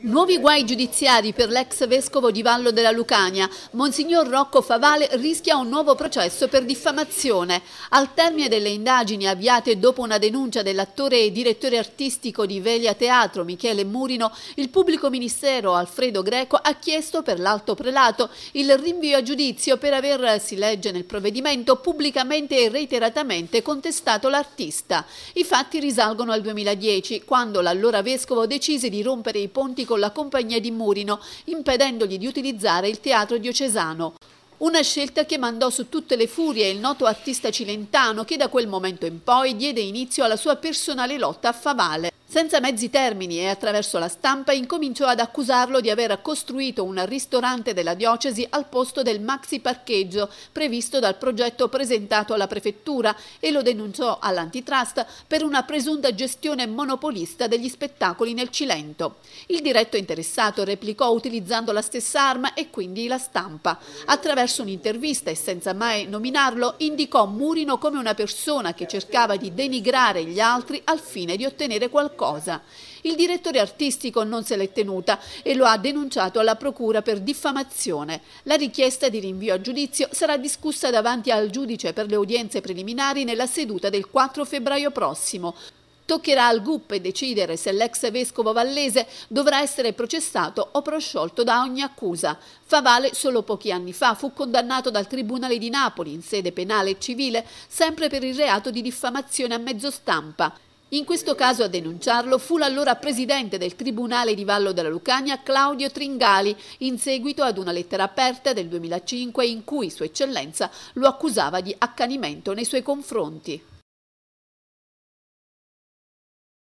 Nuovi guai giudiziari per l'ex vescovo di Vallo della Lucania. Monsignor Rocco Favale rischia un nuovo processo per diffamazione. Al termine delle indagini avviate dopo una denuncia dell'attore e direttore artistico di Veglia Teatro Michele Murino, il pubblico ministero Alfredo Greco ha chiesto per l'alto prelato il rinvio a giudizio per aver, si legge nel provvedimento, pubblicamente e reiteratamente contestato l'artista. I fatti risalgono al 2010, quando l'allora vescovo decise di rompere i ponti con la compagnia di Murino, impedendogli di utilizzare il teatro diocesano. Una scelta che mandò su tutte le furie il noto artista cilentano che da quel momento in poi diede inizio alla sua personale lotta a Favale. Senza mezzi termini e attraverso la stampa incominciò ad accusarlo di aver costruito un ristorante della diocesi al posto del maxi parcheggio previsto dal progetto presentato alla prefettura e lo denunciò all'antitrust per una presunta gestione monopolista degli spettacoli nel Cilento. Il diretto interessato replicò utilizzando la stessa arma e quindi la stampa. Attraverso un'intervista e senza mai nominarlo indicò Murino come una persona che cercava di denigrare gli altri al fine di ottenere qualcosa cosa. Il direttore artistico non se l'è tenuta e lo ha denunciato alla procura per diffamazione. La richiesta di rinvio a giudizio sarà discussa davanti al giudice per le udienze preliminari nella seduta del 4 febbraio prossimo. Toccherà al GUP decidere se l'ex vescovo vallese dovrà essere processato o prosciolto da ogni accusa. Favale solo pochi anni fa fu condannato dal Tribunale di Napoli in sede penale e civile sempre per il reato di diffamazione a mezzo stampa. In questo caso a denunciarlo fu l'allora presidente del Tribunale di Vallo della Lucania Claudio Tringali, in seguito ad una lettera aperta del 2005 in cui Sua Eccellenza lo accusava di accanimento nei suoi confronti.